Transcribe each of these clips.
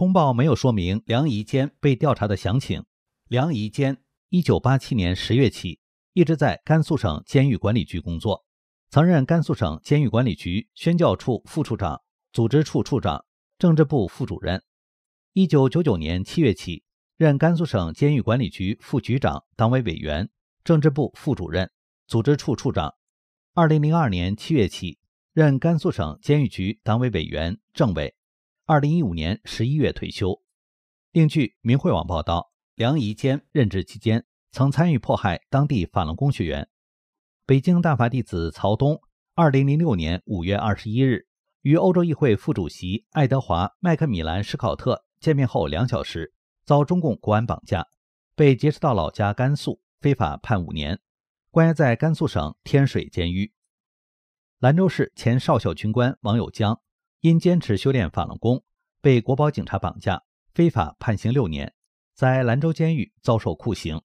通报没有说明梁宜坚被调查的详情。梁宜坚一九八七年十月起一直在甘肃省监狱管理局工作，曾任甘肃省监狱管理局宣教处副处长、组织处处长、政治部副主任。一九九九年七月起任甘肃省监狱管理局副局长、党委委员、政治部副主任、组织处处长。二零零二年七月起任甘肃省监狱局党委委员、政委。二零一五年十一月退休。另据明慧网报道，梁宜坚任职期间曾参与迫害当地法轮功学员。北京大法弟子曹东，二零零六年五月二十一日与欧洲议会副主席爱德华·麦克米兰·史考特见面后两小时，遭中共国安绑架，被劫持到老家甘肃，非法判五年，关押在甘肃省天水监狱。兰州市前少校军官王友江。因坚持修炼法轮功，被国宝警察绑架，非法判刑六年，在兰州监狱遭受酷刑。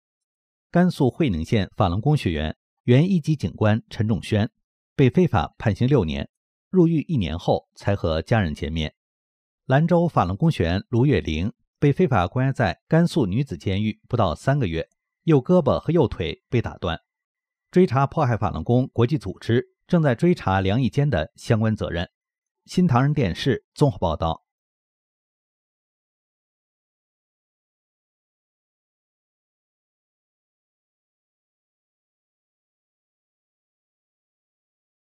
甘肃会宁县法轮功学员、原一级警官陈仲轩被非法判刑六年，入狱一年后才和家人见面。兰州法轮功学员卢月玲被非法关押在甘肃女子监狱不到三个月，右胳膊和右腿被打断。追查迫害法轮功国际组织正在追查梁义坚的相关责任。新唐人电视综合报道。